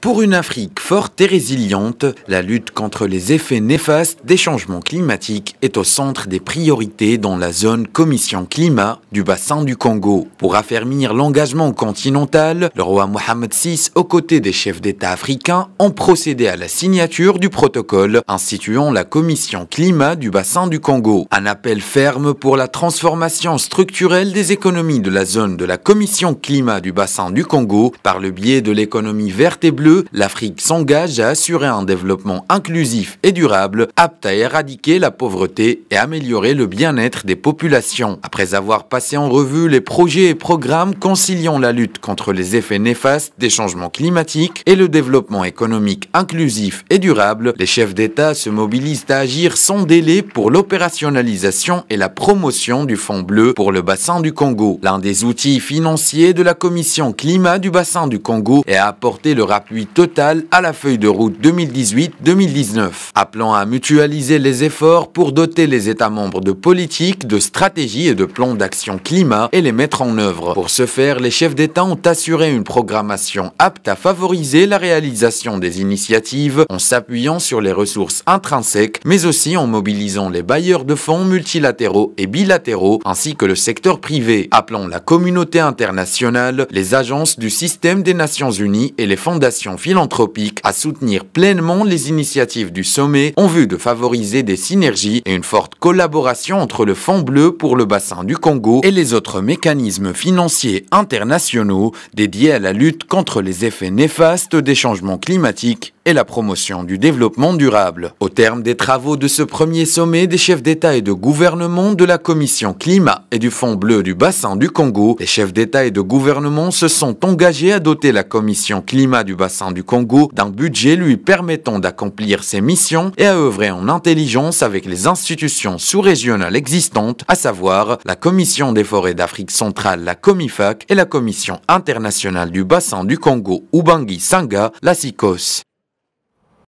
Pour une Afrique forte et résiliente, la lutte contre les effets néfastes des changements climatiques est au centre des priorités dans la zone Commission Climat du bassin du Congo. Pour affermir l'engagement continental, le roi Mohamed VI, aux côtés des chefs d'État africains, ont procédé à la signature du protocole instituant la Commission Climat du bassin du Congo. Un appel ferme pour la transformation structurelle des économies de la zone de la Commission Climat du bassin du Congo par le biais de l'économie verte et bleue l'Afrique s'engage à assurer un développement inclusif et durable, apte à éradiquer la pauvreté et améliorer le bien-être des populations. Après avoir passé en revue les projets et programmes conciliant la lutte contre les effets néfastes des changements climatiques et le développement économique inclusif et durable, les chefs d'État se mobilisent à agir sans délai pour l'opérationnalisation et la promotion du Fonds bleu pour le bassin du Congo. L'un des outils financiers de la Commission climat du bassin du Congo est à apporter le rappel total à la feuille de route 2018-2019, appelant à mutualiser les efforts pour doter les États membres de politiques, de stratégies et de plans d'action climat et les mettre en œuvre. Pour ce faire, les chefs d'État ont assuré une programmation apte à favoriser la réalisation des initiatives en s'appuyant sur les ressources intrinsèques, mais aussi en mobilisant les bailleurs de fonds multilatéraux et bilatéraux, ainsi que le secteur privé, appelant la communauté internationale, les agences du système des Nations Unies et les fondations philanthropique à soutenir pleinement les initiatives du sommet en vue de favoriser des synergies et une forte collaboration entre le Fonds bleu pour le bassin du Congo et les autres mécanismes financiers internationaux dédiés à la lutte contre les effets néfastes des changements climatiques et la promotion du développement durable. Au terme des travaux de ce premier sommet des chefs d'État et de gouvernement de la Commission climat et du Fonds bleu du bassin du Congo, les chefs d'État et de gouvernement se sont engagés à doter la Commission climat du bassin du Congo d'un budget lui permettant d'accomplir ses missions et à œuvrer en intelligence avec les institutions sous-régionales existantes, à savoir la Commission des forêts d'Afrique centrale, la COMIFAC, et la Commission internationale du bassin du Congo, Ubangi Sanga, la SICOS.